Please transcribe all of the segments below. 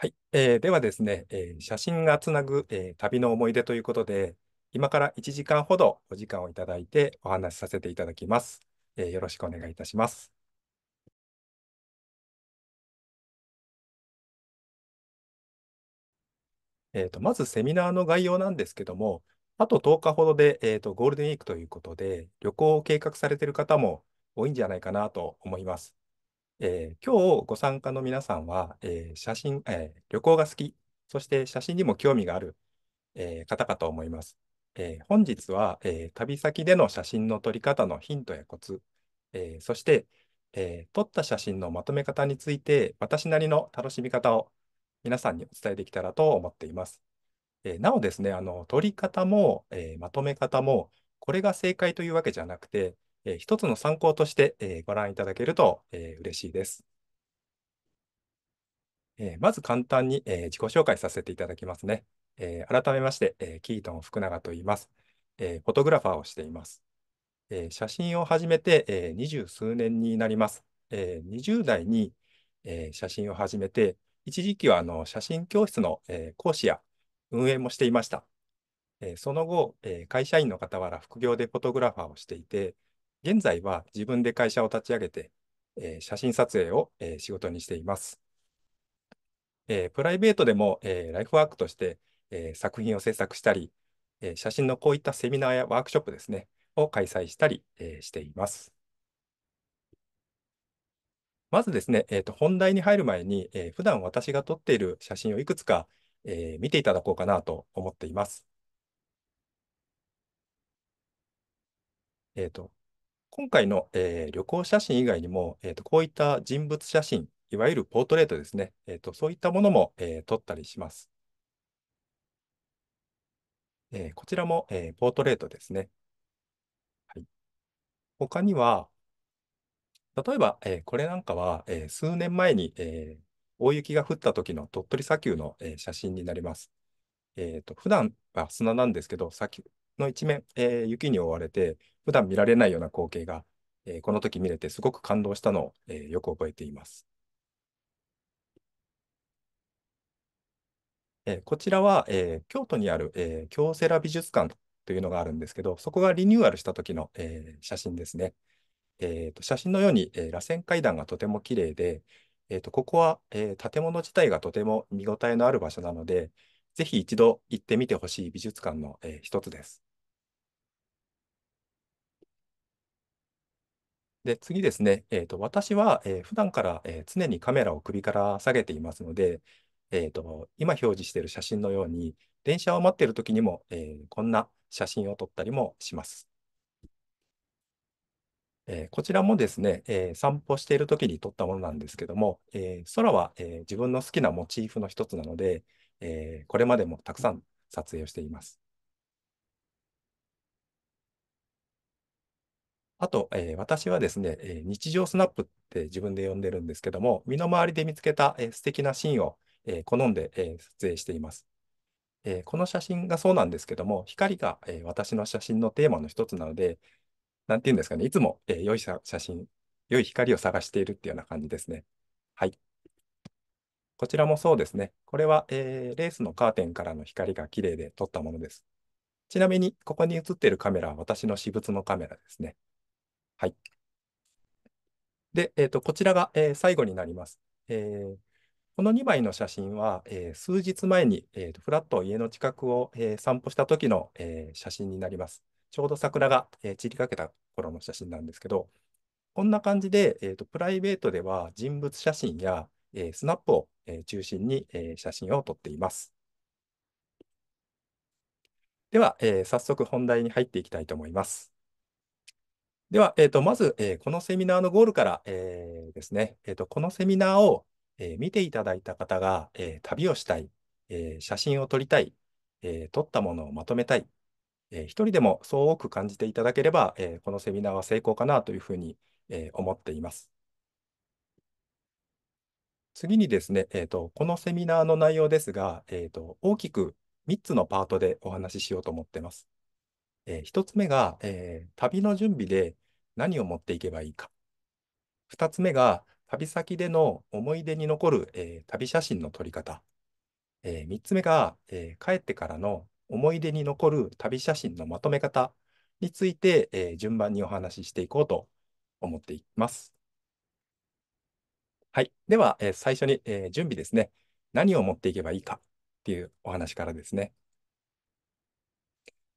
はい、えー、ではですね、えー、写真がつなぐ、えー、旅の思い出ということで、今から1時間ほどお時間をいただいてお話しさせていただきます。えー、よろしくお願いいたします。えーと、まずセミナーの概要なんですけども、あと10日ほどで、えーと、とゴールデンウィークということで、旅行を計画されている方も多いんじゃないかなと思います。えー、今日ご参加の皆さんは、えー、写真、えー、旅行が好き、そして写真にも興味がある、え方かと思います。え本日は、え旅先での写真の撮り方のヒントやコツ、えそして、え撮った写真のまとめ方について、私なりの楽しみ方を皆さんにお伝えできたらと思っています。えなおですね、あの撮り方も、えまとめ方も、これが正解というわけじゃなくて、えー、一つの参考として、えー、ご覧いただけると、えー、嬉しいです。えー、まず簡単に、えー、自己紹介させていただきますね。えー、改めまして、えー、キートン福永と言います、えー。フォトグラファーをしています。えー、写真を始めて、えー、数年になります。えー、20代に、えー、写真を始めて、一時期はあの写真教室の、えー、講師や運営もしていました。えー、その後、えー、会社員の傍ら副業でフォトグラファーをしていて、現在は自分で会社を立ち上げて、えー、写真撮影を、えー、仕事にしています。えー、プライベートでも、えライフワークとして、え作品を制作したり、え写真のこういったセミナーやワークショップですね、を開催したり、えしています。まずですね、えー、と本題に入る前に、えー、普段私が撮っている写真をいくつか、え見ていただこうかなと思っています。えっ、と、今回の、えー、旅行写真以外にも、えーと、こういった人物写真、いわゆるポートレートですね、えーと、そういったものも、えー、撮ったりします。えー、こちらも、えー、ポートレートですね。はい、他には、例えば、えー、これなんかは、えー、数年前に、えー、大雪が降った時の鳥取砂丘の、えー、写真になります。えーと、と普段は砂なんですけど、砂丘の一面、えー、雪に覆われて、普段見られないような光景が、えー、この時見れてすごく感動したのを、えー、よく覚えています。えこちらは、え京都にある、え京セラ美術館というのがあるんですけど、そこがリニューアルした時の、え写真ですね。えーと、写真のように、え螺旋階段がとても綺麗で、えーと、ここは、え建物自体がとても見応えのある場所なので、ぜひ一度行ってみてほしい美術館の、えー、一つです。で、次ですね、えーと、私は、えー、普段から、えー常にカメラを首から下げていますので、えーと、今表示している写真のように、電車を待っている時にも、えーこんな写真を撮ったりもします。えーこちらもですね、えー散歩している時に撮ったものなんですけども、えー空は、えー自分の好きなモチーフの一つなので、えーこれまでもたくさん撮影をしています。あと、えー、私はですね、えー、日常スナップって自分で呼んでるんですけども、身の回りで見つけた、えー、素敵なシーンを、えー、好んで、えー、撮影しています。えー、この写真がそうなんですけども、光が、えー、私の写真のテーマの一つなので、なんていうんですかね、いつも、えー、良い写真、良い光を探しているっていうような感じですね。はい。こちらもそうですね。これは、えー、レースのカーテンからの光が綺麗で撮ったものです。ちなみに、ここに写っているカメラは私の私物のカメラですね。はい。で、えーと、こちらが、えー最後になります。えーこの2枚の写真は、えー数日前に、えーとフラット家の近くを、えー散歩した時の、えー写真になります。ちょうど桜が、えー散りかけた頃の写真なんですけど、こんな感じで、えーとプライベートでは人物写真や、えースナップを、えー中心に、えー写真を撮っています。では、えー早速本題に入っていきたいと思います。では、えーと、まず、えー、このセミナーのゴールから、えー、ですね、えーと、このセミナーを、えー、見ていただいた方が、え旅をしたい、え写真を撮りたい、え撮ったものをまとめたい、えー、一人でもそう多く感じていただければ、えこのセミナーは成功かなというふうに、え思っています。次にですね、えーと、このセミナーの内容ですが、えーと、大きく3つのパートでお話ししようと思っています。えー、1つ目が、えー、旅の準備で何を持っていけばいいか。2つ目が、旅先での思い出に残る、えー、旅写真の撮り方。え3つ目が、え帰ってからの思い出に残る旅写真のまとめ方について、え順番にお話ししていこうと思っています。はい。では、え最初に、え準備ですね。何を持っていけばいいかっていうお話からですね。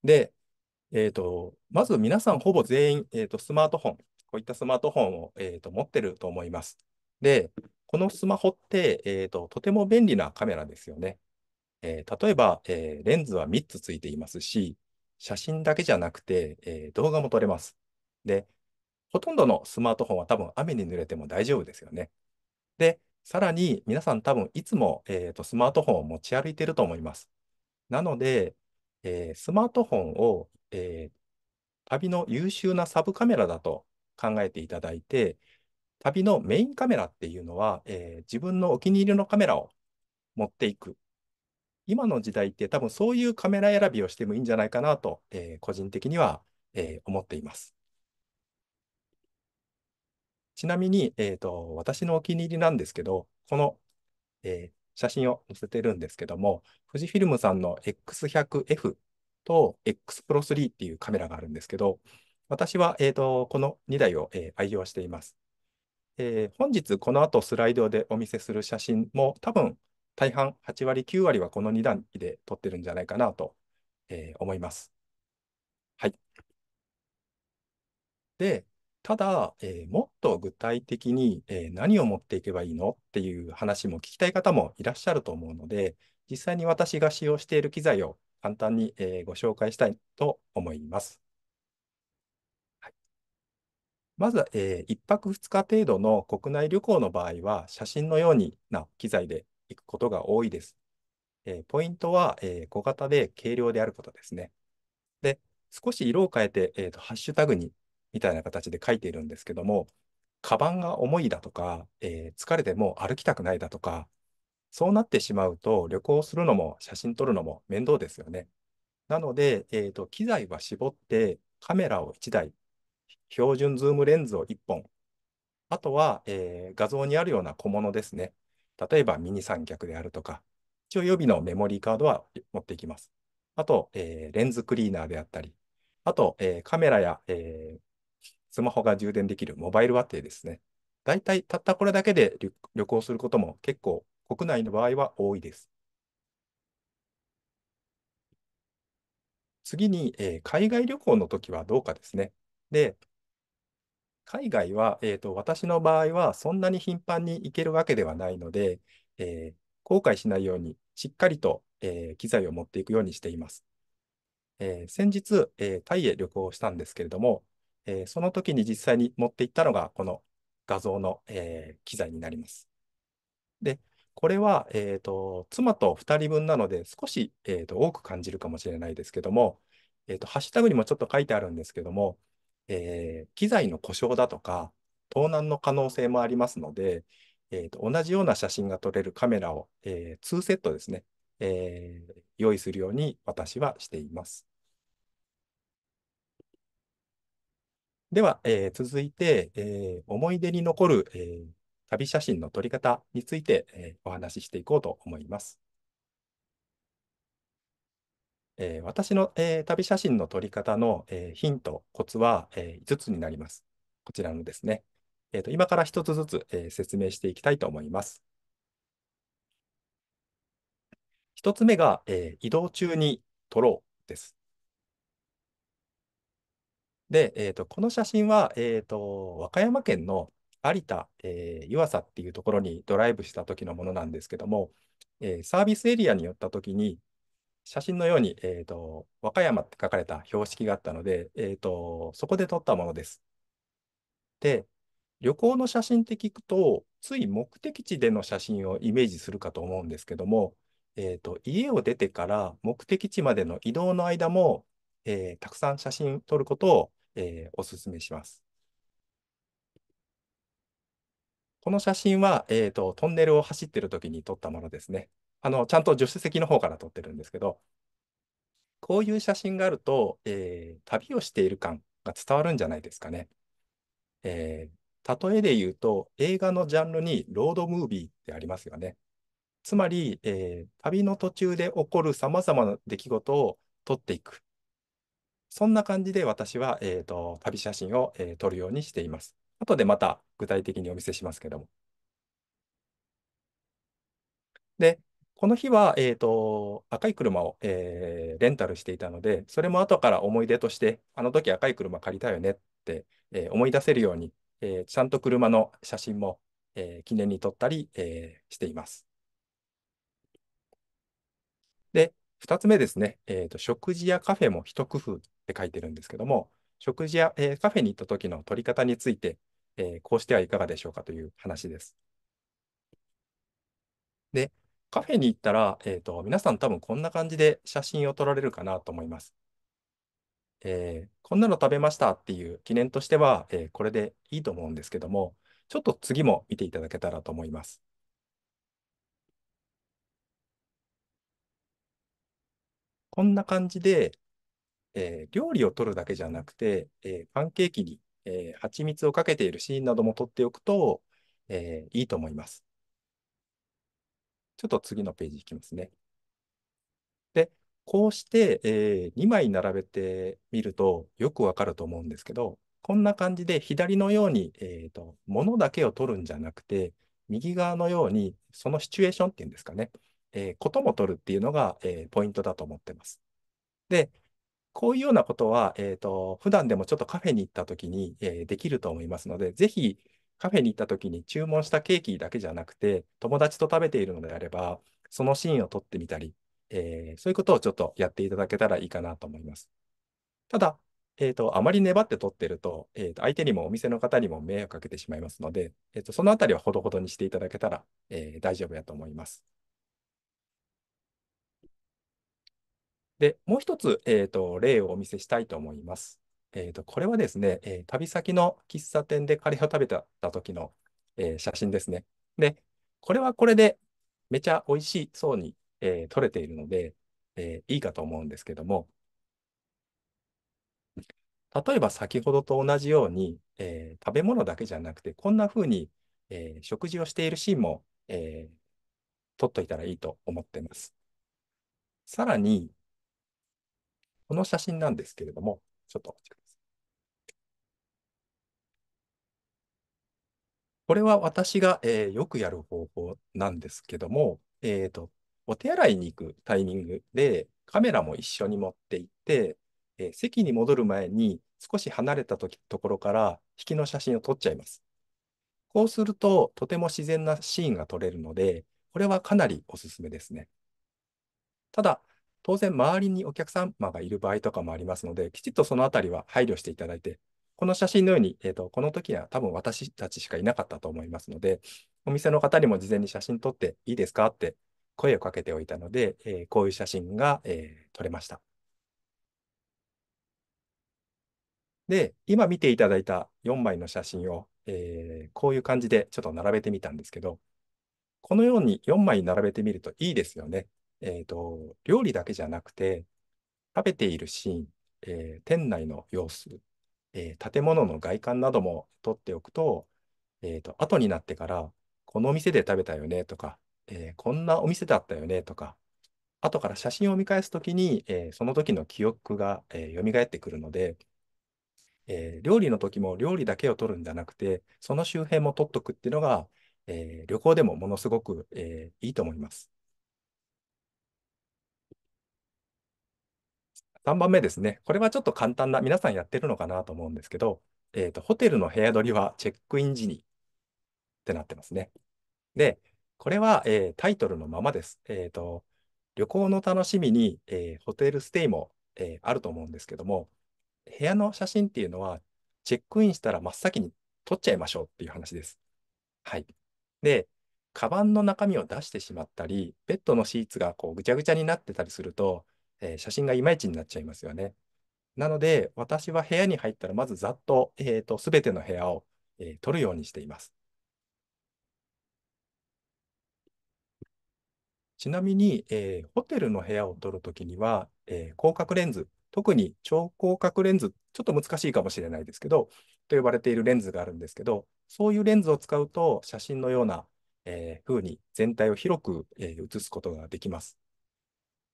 で、えーと、まず皆さんほぼ全員、えーと、スマートフォン、こういったスマートフォンを、えーと、持ってると思います。で、このスマホって、えーと、とても便利なカメラですよね。えー、例えば、えー、レンズは3つついていますし、写真だけじゃなくて、えー、動画も撮れます。で、ほとんどのスマートフォンは多分雨に濡れても大丈夫ですよね。で、さらに皆さん多分いつも、えーと、スマートフォンを持ち歩いていると思います。なので、えー、スマートフォンを、えー、旅の優秀なサブカメラだと考えていただいて、旅のメインカメラっていうのは、えー、自分のお気に入りのカメラを持っていく。今の時代って多分そういうカメラ選びをしてもいいんじゃないかなと、えー、個人的には、えー、思っています。ちなみに、えーと、私のお気に入りなんですけど、この、えー、写真を載せてるんですけども、富士フィルムさんの X100F と X Pro 3っていうカメラがあるんですけど、私は、えーと、この2台を、えー、愛用しています。えー、本日この後スライドでお見せする写真も多分大半8割9割はこの2段で撮ってるんじゃないかなと、えー、思います。はい。で、ただ、えー、もっと具体的に、えー、何を持っていけばいいのっていう話も聞きたい方もいらっしゃると思うので、実際に私が使用している機材を簡単に、えー、ご紹介したいと思います。はい、まずえ1泊2日程度の国内旅行の場合は、写真のような機材で行くことが多いです。えポイントは、え小型で軽量であることですね。で、少し色を変えて、えーとハッシュタグにみたいな形で書いているんですけども、カバンが重いだとか、えー、疲れてもう歩きたくないだとか、そうなってしまうと旅行するのも写真撮るのも面倒ですよね。なので、えーと機材は絞ってカメラを1台、標準ズームレンズを1本、あとは、えー、画像にあるような小物ですね。例えばミニ三脚であるとか、一応予備のメモリーカードは持っていきます。あと、えー、レンズクリーナーであったり、あと、えー、カメラや、えー、スマホが充電できるモバイル和庭ですね。大体たったこれだけで旅行することも結構国内の場合は多いです。次に、えー、海外旅行の時はどうかですね。で、海外は、えーと、私の場合はそんなに頻繁に行けるわけではないので、えー、後悔しないようにしっかりと、えー、機材を持っていくようにしています。え先日、えタイへ旅行したんですけれども、えー、その時に実際に持っていったのが、この画像の、えー、機材になります。で、これは、えーと、妻と2人分なので、少し、えーと、多く感じるかもしれないですけども、えーと、ハッシュタグにもちょっと書いてあるんですけども、えー、機材の故障だとか、盗難の可能性もありますので、えーと同じような写真が撮れるカメラを、えー、2セットですね、えー、用意するように私はしています。では、えー、続いて、えー、思い出に残る、えー、旅写真の撮り方について、えお話ししていこうと思います。え私の、え旅写真の撮り方の、えヒント、コツは、え5つになります。こちらのですね。えーと、今から1つずつ、え説明していきたいと思います。1つ目が、え移動中に撮ろうです。で、えーと、この写真は、えーと、和歌山県の有田、えー、湯浅っていうところにドライブした時のものなんですけども、えー、サービスエリアに寄った時に、写真のように、えーと、和歌山って書かれた標識があったので、えーと、そこで撮ったものです。で、旅行の写真って聞くと、つい目的地での写真をイメージするかと思うんですけども、えーと、と家を出てから目的地までの移動の間も、えー、たくさん写真撮ることをえー、おすすめします。この写真は、えーと、トンネルを走ってる時に撮ったものですね。あのちゃんと助手席の方から撮ってるんですけど、こういう写真があると、えー、旅をしている感が伝わるんじゃないですかね。えー、例えで言うと、映画のジャンルにロードムービーってありますよね。つまり、えー、旅の途中で起こるさまざまな出来事を撮っていく。そんな感じで私は、えーと、旅写真を、えー、撮るようにしています。後でまた具体的にお見せしますけども。で、この日は、えーと、と赤い車を、えー、レンタルしていたので、それも後から思い出として、あの時赤い車借りたよねって、えー、思い出せるように、えー、ちゃんと車の写真も、えー、記念に撮ったり、えー、しています。で、2つ目ですね、えーと、食事やカフェも一工夫って書いてるんですけども、食事や、えー、カフェに行った時の取り方について、えー、こうしてはいかがでしょうかという話です。で、カフェに行ったら、えーと、皆さん多分こんな感じで写真を撮られるかなと思います。えー、こんなの食べましたっていう記念としては、えー、これでいいと思うんですけども、ちょっと次も見ていただけたらと思います。こんな感じで、えー、料理を取るだけじゃなくて、えー、パンケーキに、えー、蜂蜜をかけているシーンなども取っておくと、えー、いいと思います。ちょっと次のページいきますね。で、こうして、えー、2枚並べてみるとよくわかると思うんですけど、こんな感じで左のように、えーと、物だけを取るんじゃなくて、右側のようにそのシチュエーションっていうんですかね、えー、ことも取るっていうのが、えー、ポイントだと思ってます。で、こういうようなことは、えっ、ー、と、普段でもちょっとカフェに行った時に、えー、できると思いますので、ぜひカフェに行った時に注文したケーキだけじゃなくて、友達と食べているのであれば、そのシーンを撮ってみたり、えー、そういうことをちょっとやっていただけたらいいかなと思います。ただ、えっ、ー、と、あまり粘って撮ってると、えっ、ー、と、相手にもお店の方にも迷惑かけてしまいますので、えっ、と、そのあたりはほどほどにしていただけたら、え大丈夫やと思います。で、もう一つ、えーと、例をお見せしたいと思います。えーと、とこれはですね、えー、旅先の喫茶店でカレーを食べた時の、えー、写真ですね。で、これはこれでめちゃ美味しそうに、えー、撮れているので、えー、いいかと思うんですけども、例えば先ほどと同じように、えー、食べ物だけじゃなくて、こんな風に、えー、食事をしているシーンも、えー、撮っといたらいいと思ってます。さらに、この写真なんですけれども、ちょっとお待ちください。これは私が、えー、よくやる方法なんですけども、えーと、お手洗いに行くタイミングでカメラも一緒に持っていって、えー、席に戻る前に少し離れたとところから引きの写真を撮っちゃいます。こうするととても自然なシーンが撮れるので、これはかなりおすすめですね。ただ、当然周りにお客様がいる場合とかもありますので、きちっとそのあたりは配慮していただいて、この写真のように、えーと、この時は多分私たちしかいなかったと思いますので、お店の方にも事前に写真撮っていいですかって声をかけておいたので、えー、こういう写真が、えー、撮れました。で、今見ていただいた4枚の写真を、えー、こういう感じでちょっと並べてみたんですけど、このように4枚並べてみるといいですよね。えーと、料理だけじゃなくて、食べているシーン、えー店内の様子、えー建物の外観なども撮っておくと、えーと、後になってから、このお店で食べたよねとか、えーこんなお店だったよねとか、後から写真を見返すときに、えーその時の記憶が、えー、蘇ってくるので、えー料理の時も料理だけを撮るんじゃなくて、その周辺も撮っとくっていうのが、えー旅行でもものすごく、えーいいと思います。3番目ですね。これはちょっと簡単な、皆さんやってるのかなと思うんですけど、えっ、と、ホテルの部屋取りはチェックイン時にってなってますね。で、これは、えー、タイトルのままです。えっ、ー、と、旅行の楽しみに、えー、ホテルステイも、えあると思うんですけども、部屋の写真っていうのは、チェックインしたら真っ先に撮っちゃいましょうっていう話です。はい。で、カバンの中身を出してしまったり、ベッドのシーツがこうぐちゃぐちゃになってたりすると、えー、写真がいまいちになっちゃいますよね。なので、私は部屋に入ったら、まずざっと、えー、と、すべての部屋を、えー、撮るようにしています。ちなみに、えー、ホテルの部屋を撮るときには、え広角レンズ、特に超広角レンズ、ちょっと難しいかもしれないですけど、と呼ばれているレンズがあるんですけど、そういうレンズを使うと、写真のような、えー、風に全体を広く、えー、写すことができます。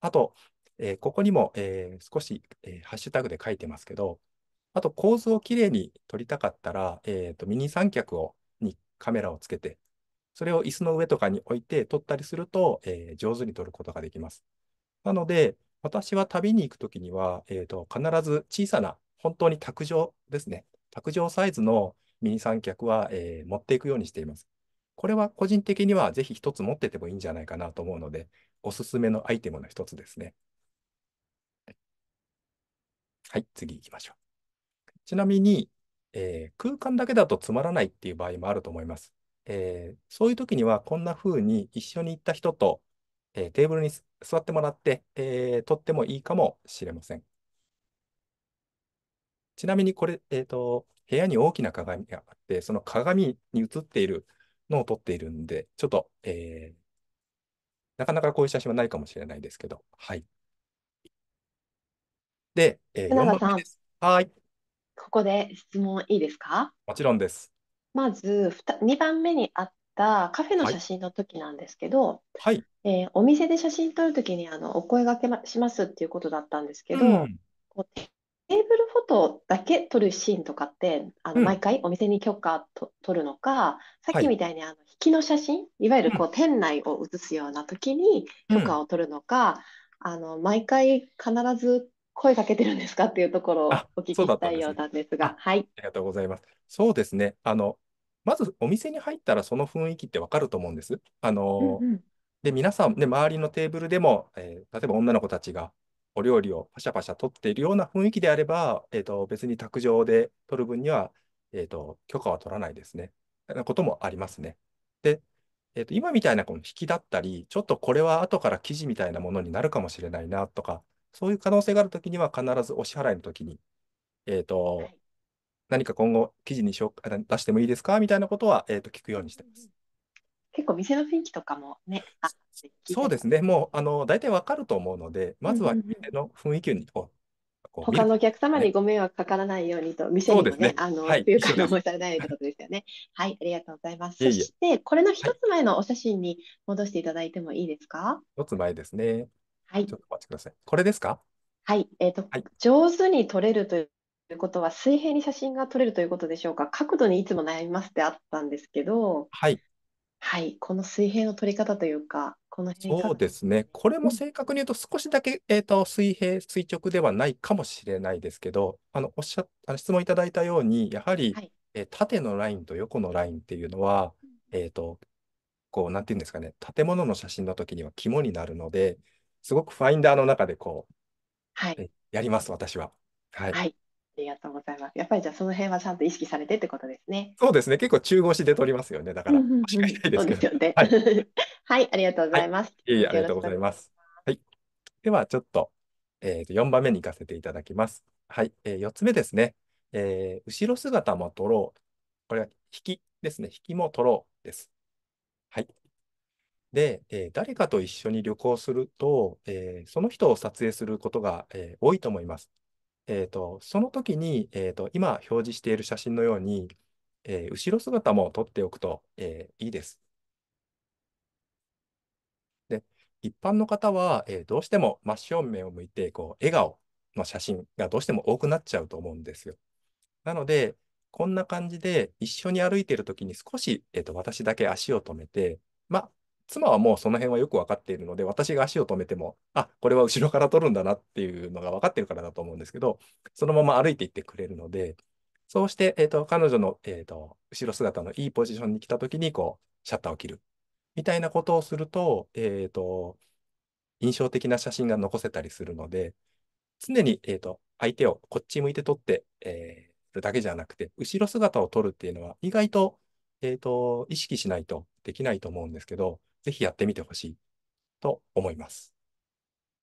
あと、えー、ここにも、えー、少し、えー、ハッシュタグで書いてますけど、あと構図をきれいに撮りたかったら、えーと、ミニ三脚をにカメラをつけて、それを椅子の上とかに置いて撮ったりすると、えー、上手に撮ることができます。なので、私は旅に行くときには、えーと、必ず小さな、本当に卓上ですね、卓上サイズのミニ三脚は、えー、持っていくようにしています。これは個人的にはぜひ一つ持っててもいいんじゃないかなと思うので、おすすめのアイテムの一つですね。はい、次行きましょう。ちなみに、えー、空間だけだとつまらないっていう場合もあると思います。えー、そういう時には、こんな風に一緒に行った人と、えー、テーブルに座ってもらって、えー、撮ってもいいかもしれません。ちなみにこれ、えーと、部屋に大きな鏡があって、その鏡に映っているのを撮っているんで、ちょっと、えー、なかなかこういう写真はないかもしれないですけど、はい。で、えー、船田さん、はい、ここで質問いいですかもちろんです。まず、2番目にあったカフェの写真の時なんですけど、はい、えーお店で写真撮る時にあのお声掛けしますっていうことだったんですけど、こうテテーブルフォトだけ撮るシーンとかってあうのん、毎回お店に許可と取るのか、さっきみたいにあの引きの写真、いわゆるうこん、う店内を写すような時に許可を取るのか、あの毎回必ず声かけてるんですかっていうところをお聞きしたいようなんですが、ね、はい。ありがとうございます。そうですね。あの、まずお店に入ったらその雰囲気ってわかると思うんです。あの、うんうん、で、皆さん、ね、周りのテーブルでも、えー、例えば女の子たちがお料理をパシャパシャ取っているような雰囲気であれば、えーと、別に卓上で取る分には、えーと、許可は取らないですね。なこともありますね。で、えーと、と今みたいなこの引きだったり、ちょっとこれは後から記事みたいなものになるかもしれないなとか、そういう可能性があるときには、必ずお支払いのときに、えっ、ー、と、はい、何か今後、記事にしよ出してもいいですかみたいなことは、えっ、ー、と、聞くようにしてます。結構、店の雰囲気とかもね、あそうですね、もう、あの、大体わかると思うので、まずは店の雰囲気に、うんうん他のお客様にご迷惑かからないようにと、店にもね、ねあの、はい、いうされないようにということですよね。はい、ありがとうございます。いえいえそして、これの一つ前のお写真に戻していただいてもいいですか一、はい、つ前ですね。はい。ちょっとお待ちください。これですかはい。えっと、はい。上手に撮れるということは、水平に写真が撮れるということでしょうか。角度にいつも悩みますってあったんですけど、はい。はい。この水平の撮り方というか、この辺そうですね。これも正確に言うと少しだけ、えーと、水平、垂直ではないかもしれないですけど、あの、おっしゃ、あの質問いただいたように、やはり、はい。えー縦のラインと横のラインっていうのは、えーと、こう、なんていうんですかね、建物の写真の時には肝になるので、すごくファインダーの中でこう、はい、やります、私は。はい、はいありがとうございます。やっぱりじゃあその辺はちゃんと意識されてってことですね。そうですね。結構中腰で取りますよね。だから、ううかいですけど。ね、はい、はい、ありがとうございます。はい、いえありがとうございます。はい。では、ちょっと、えー、と4番目に行かせていただきます。はい。えー、4つ目ですね、えー。後ろ姿も取ろう。これは引きですね。引きも取ろうです。はい。で、えー、誰かと一緒に旅行すると、えー、その人を撮影することが、えー、多いと思います。えーと、その時に、えーと、今表示している写真のように、えー、後ろ姿も撮っておくと、えー、いいです。で一般の方は、えー、どうしても真正面を向いてこう笑顔の写真がどうしても多くなっちゃうと思うんですよ。なのでこんな感じで一緒に歩いている時に少し、えーと、と私だけ足を止めてまあ、妻はもうその辺はよく分かっているので、私が足を止めても、あ、これは後ろから取るんだなっていうのが分かってるからだと思うんですけど、そのまま歩いていってくれるので、そうして、えっ、ー、と、彼女の、えっ、ー、と、後ろ姿のいいポジションに来た時に、こう、シャッターを切る。みたいなことをすると、えっ、ー、と、印象的な写真が残せたりするので、常に、えっ、と、相手をこっち向いて撮って、えるだけじゃなくて、後ろ姿を撮るっていうのは、意外と、えっ、と、意識しないとできないと思うんですけど、ぜひやってみてほしいと思います。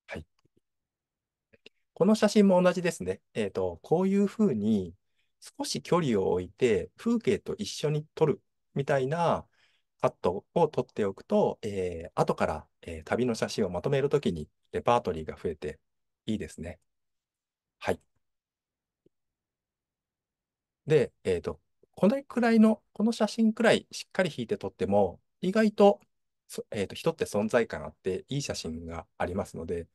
はい。この写真も同じですね。えっ、ー、と、こういうふうに少し距離を置いて風景と一緒に撮るみたいなカットを撮っておくと、えー、後から、えー、旅の写真をまとめるときにレパートリーが増えていいですね。はい。で、えっ、ー、と、このくらいの、この写真くらいしっかり引いて撮っても、意外とえーと、人って存在感あっていい写真がありますので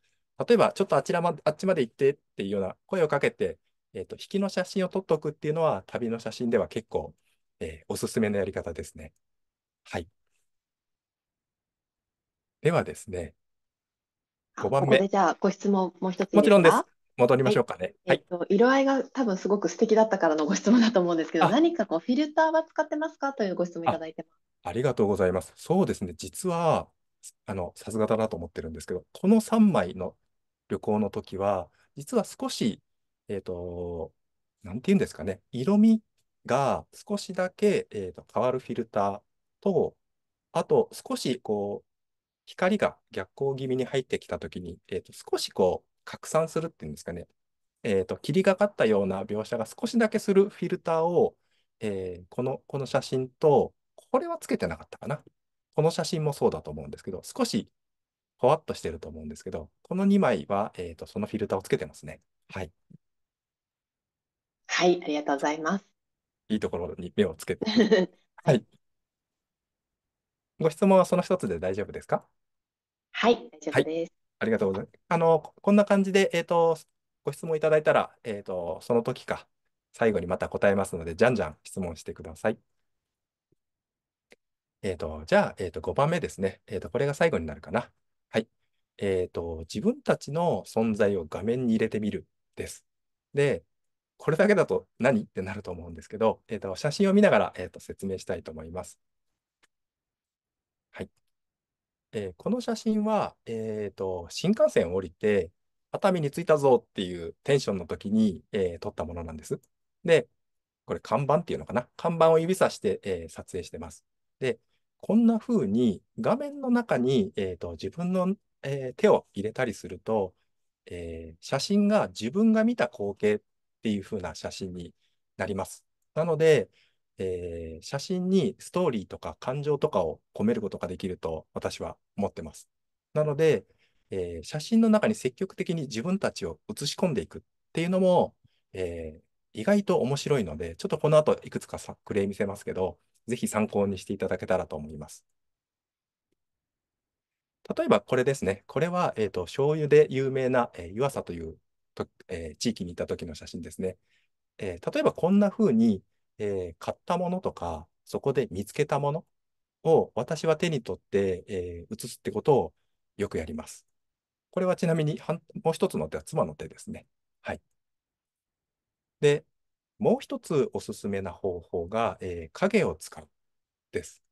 例えばちょっとあちら、ま、あっちまで行ってっていうような声をかけて、えーと、引きの写真を撮っておくっていうのは旅の写真では結構、えー、おすすめのやり方ですね。はい。ではですね、5番目。ここじゃあご質問もう一つもちろんです。戻りましょうかね。はい。えーと色合いが多分すごく素敵だったからのご質問だと思うんですけど、何かこうフィルターは使ってますかというご質問いただいてます。ありがとうございます。そうですね。実は、あの、さすがだなと思ってるんですけど、この3枚の旅行の時は、実は少し、えっ、と、なんて言うんですかね、色味が少しだけ、えー、と変わるフィルターと、あと少しこう、光が逆光気味に入ってきた時に、えー、と少しこう、拡散するっていうんですかね、えっ、と、霧がかったような描写が少しだけするフィルターを、えー、この、この写真と、これはつけてなかったかな。この写真もそうだと思うんですけど、少しほわっとしてると思うんですけど、この2枚は、えーと、そのフィルターをつけてますね。はい。はい、ありがとうございます。いいところに目をつけて。はい。ご質問はその一つで大丈夫ですかはい、大丈夫です、はい。ありがとうございます。あの、こんな感じで、えっ、ー、と、ご質問いただいたら、えっ、ー、と、その時か、最後にまた答えますので、じゃんじゃん質問してください。えっ、ー、と、じゃあ、えっ、ー、と、5番目ですね。えっ、ー、と、これが最後になるかな。はい。えっ、と、自分たちの存在を画面に入れてみるです。で、これだけだと何ってなると思うんですけど、えっ、と、写真を見ながら、えっ、と、説明したいと思います。はい。えこの写真は、えっ、と、新幹線を降りて、熱海に着いたぞっていうテンションの時に、えー、撮ったものなんです。で、これ看板っていうのかな。看板を指さして、えー、撮影してます。で、こんな風に画面の中に、えーと、自分の、えー、手を入れたりすると、えー、写真が自分が見た光景っていう風な写真になります。なので、えー、写真にストーリーとか感情とかを込めることができると私は思ってます。なので、えー、写真の中に積極的に自分たちを写し込んでいくっていうのも、えー、意外と面白いので、ちょっとこの後いくつかレ例見せますけど、ぜひ参考にしていただけたらと思います。例えばこれですね。これは、えっ、ー、と、醤油で有名な、えー、湯浅というと、えー、地域にいた時の写真ですね。えー、例えばこんな風に、えー、買ったものとか、そこで見つけたものを私は手に取って、えー、写すってことをよくやります。これはちなみに、もう一つの手は妻の手ですね。はい。で、もう一つおすすめな方法が、えー、影を使うです。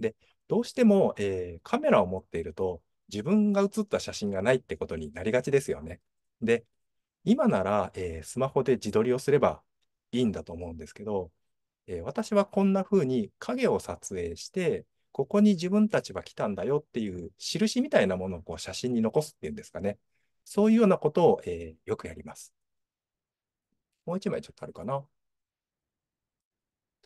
で、どうしても、えー、カメラを持っていると自分が写った写真がないってことになりがちですよね。で、今なら、えー、スマホで自撮りをすればいいんだと思うんですけど、えー、私はこんな風に影を撮影して、ここに自分たちは来たんだよっていう印みたいなものをこう写真に残すっていうんですかね。そういうようなことを、えー、よくやります。もう一枚ちょっとあるかな。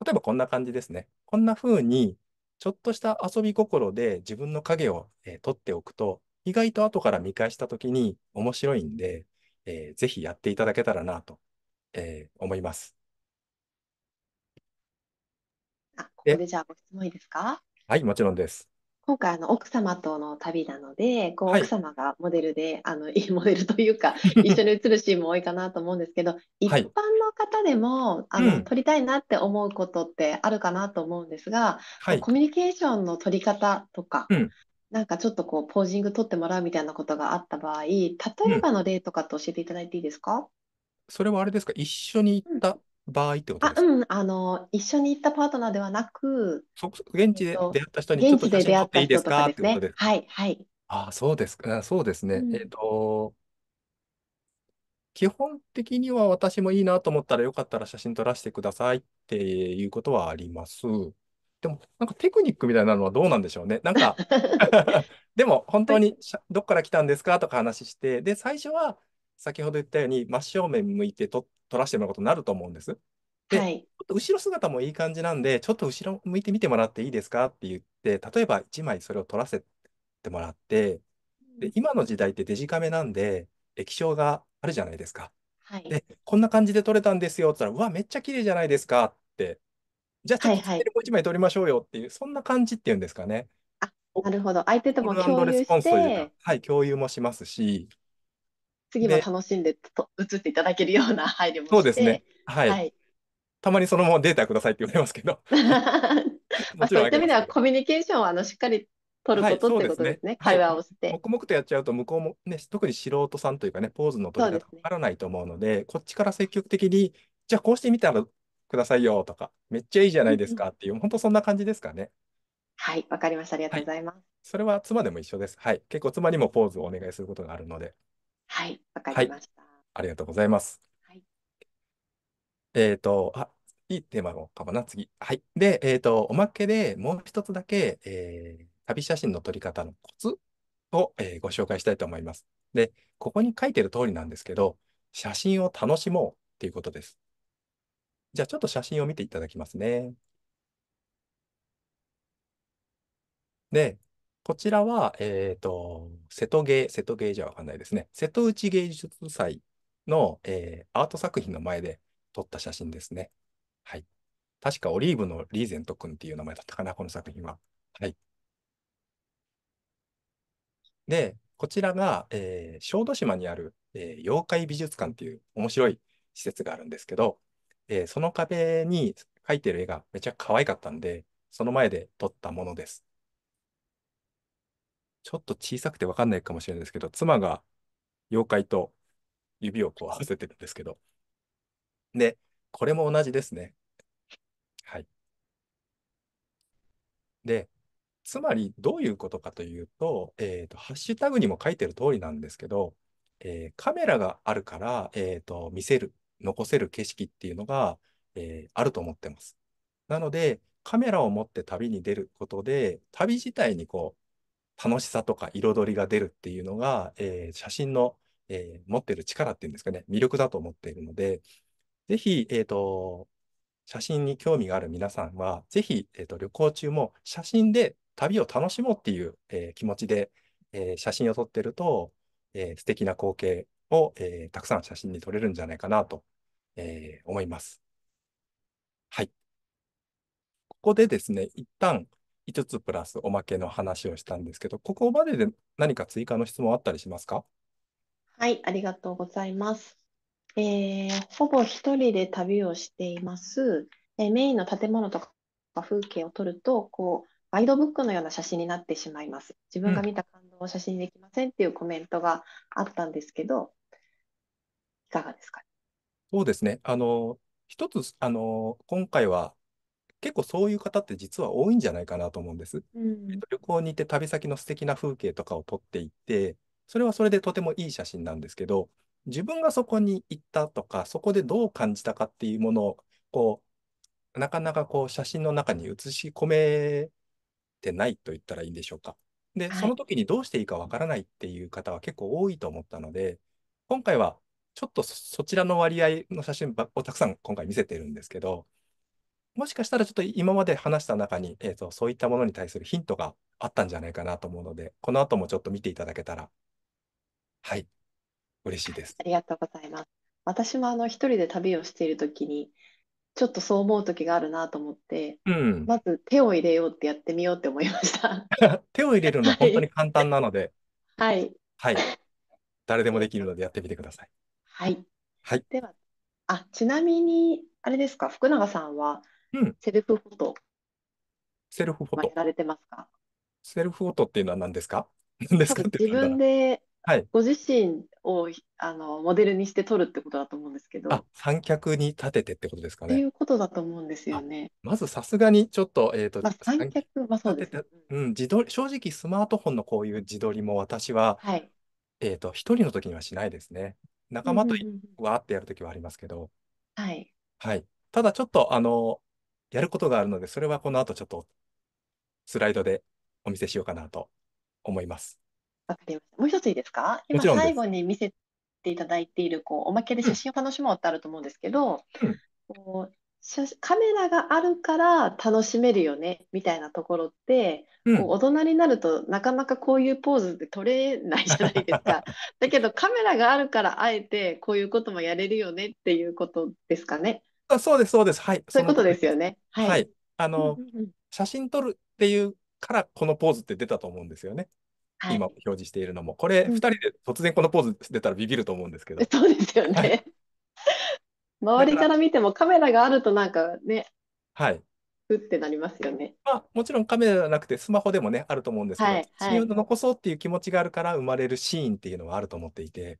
例えばこんな感じですね。こんな風に、ちょっとした遊び心で自分の影を、えー、っておくと、意外と後から見返したときに面白いんで、えー、ぜひやっていただけたらなと、えー、思います。あ、ここでじゃあご質問いいですかはい、もちろんです。今回あの奥様との旅なのでこう奥様がモデルで、あのいいモデルというか 一緒に写るシーンも多いかなと思うんですけど一般の方でもあうのん。撮りたいなって思うことってあるかなと思うんですがはい。コミュニケーションの取り方とかうん。なんかちょっとこうポージング取ってもらうみたいなことがあった場合例えばの例とかって教えていただいていいですかそれはあれですか一緒に行っうん場合ってことですかうん、あの、一緒に行ったパートナーではなく、そ現地で出会った人にちょっと写真出会撮っていいですとかってことでで。はい、はい。ああ、そうですか。あそうですうね。えっと、基本的には私もいいなと思ったらよかったら写真撮らせてくださいっていうことはあります。でも、なんかテクニックみたいなのはどうなんでしょうね。なんか でも本当にどっから来たんですかとか話して、で、最初は先ほど言ったように真正面向いてと撮らせてもらうことになると思うんです。で、はい、後ろ姿もいい感じなんで、ちょっと後ろ向いてみてもらっていいですかって言って、例えば1枚それを撮らせてもらって、で今の時代ってデジカメなんで、液晶があるじゃないですか。はい、で、こんな感じで撮れたんですよって言ったら、うわ、めっちゃ綺麗じゃないですかって、じゃあちょっともう1枚撮りましょうよっていう、はいはい、そんな感じっていうんですかね。あなるほど。相手とも共有して。はい、共有もしますし。次も楽しんでと移っていただけるような 配慮もそうですね。はい。はい、たまにそのままデータくださいって言われますけど。まあ、そういった意味ではコミュニケーションをあのしっかり取ること、はい、ってことですね。会話をして。黙々とやっちゃうと向こうもね、特に素人さんというかね、ポーズの取り方わからないと思うので、でね、こっちから積極的に、じゃあこうしてみたらくださいよとか、めっちゃいいじゃないですかっていう、本当そんな感じですかね。はい、わかりました。ありがとうございます、はい。それは妻でも一緒です。はい、結構妻にもポーズをお願いすることがあるので。はい、わかりました。ありがとうございます。はい。えっと、あ、いいテーマのかもな、次。はい。で、えっと、おまけでもう一つだけ、えー旅写真の撮り方のコツを、えーご紹介したいと思います。で、ここに書いてる通りなんですけど、写真を楽しもうっていうことです。じゃあ、ちょっと写真を見ていただきますね。で、こちらは、えっ、ー、と、瀬戸芸、瀬戸芸じゃわかんないですね。瀬戸内芸術祭の、えー、アート作品の前で撮った写真ですね。はい。確かオリーブのリーゼント君っていう名前だったかな、この作品は。はい。で、こちらが、えー、小豆島にある、えー、妖怪美術館っていう面白い施設があるんですけど、えー、その壁に描いてる絵がめちゃ可愛かったんで、その前で撮ったものです。ちょっと小さくて分かんないかもしれないですけど、妻が妖怪と指をこう合わせてるんですけど。で、これも同じですね。はい。で、つまりどういうことかというと、えーと、ハッシュタグにも書いてる通りなんですけど、えー、カメラがあるから、えーと、と見せる、残せる景色っていうのが、えー、あると思ってます。なので、カメラを持って旅に出ることで、旅自体にこう楽しさとか彩りが出るっていうのが、えー、写真の、えー、持ってる力っていうんですかね、魅力だと思っているので、ぜひ、えっ、ー、と、写真に興味がある皆さんは、ぜひ、えーと、旅行中も写真で旅を楽しもうっていう、えー、気持ちで、えー、写真を撮ってると、えー、素敵な光景を、えー、たくさん写真に撮れるんじゃないかなと、えー、思います。はい。ここでですね、一旦、5つプラスおまけの話をしたんですけど、ここまでで何か追加の質問あったりしますかはい、ありがとうございます。えー、ほぼ一人で旅をしています。えー、メインの建物とか風景を撮ると、こう、ガイドブックのような写真になってしまいます。自分が見た感動を写真にできませんっていうコメントがあったんですけど、いかがですか、そうですね。あの、一つ、あの、今回は結構そういう方って実は多いんじゃないかなと思うんです。うん、旅行に行って旅先の素敵な風景とかを撮っていって、それはそれでとてもいい写真なんですけど、自分がそこに行ったとか、そこでどう感じたかっていうものを、こう、なかなかこう写真の中に写し込めてないと言ったらいいんでしょうか。で、はい、その時にどうしていいかわからないっていう方は結構多いと思ったので、今回はちょっとそちらの割合の写真をたくさん今回見せてるんですけど、もしかしたらちょっと今まで話した中に、えーと、そういったものに対するヒントがあったんじゃないかなと思うので、この後もちょっと見ていただけたら、はい、嬉しいです。ありがとうございます。私もあの一人で旅をしている時に、ちょっとそう思う時があるなと思って、うん、まず手を入れようってやってみようって思いました。手を入れるのは本当に簡単なので、はい。はい。誰でもできるのでやってみてください。はい。はい。では、あ、ちなみに、あれですか、福永さんは、うん。セルフフォトセルフフォやト。られてますかセルフフォトっていうのは何ですか何ですかって自分ではい。ご自身をあのモデルにして撮るってことだと思うんですけど、っあ、三脚に立ててってことですかていうことだと思うんですよね。まずさすがにちょっと、えっと、まあ、三脚はそうですね。て、んうん、自撮り、正直スマートフォンのこういう自撮りも私は、はい。えっと、一人の時にはしないですね。仲間とわーってやるときはありますけど、はい。はい。ただちょっと、あの、やることがあるので、それはこの後ちょっとスライドでお見せしようかなと思います。わかりました。もう一ついいですか今最後に見せていただいているこうおまけで写真を楽しもうってあると思うんですけど、こうんカメラがあるから楽しめるよねみたいなところって、こう大人になるとなかなかこういうポーズって撮れないじゃないですか だけどカメラがあるからあえてこういうこともやれるよねっていうことですかね。あそうです、そうです。はい。そういうことですよね。ははい。あの、写真撮るっていうから、このポーズって出たと思うんですよね。は今表示しているのも。これ、2人で突然このポーズ出たらビビると思うんですけど。そうですよはい。ね。周りから、見てもカメラがあるとなんかね、はい。うってなりますよね。まあ、もちろんカメラじゃなくてスマホでもね、あると思うんですけはど、い、写は真を残そうっていう気持ちがあるから生まれるシーンっていうのはあると思っていて、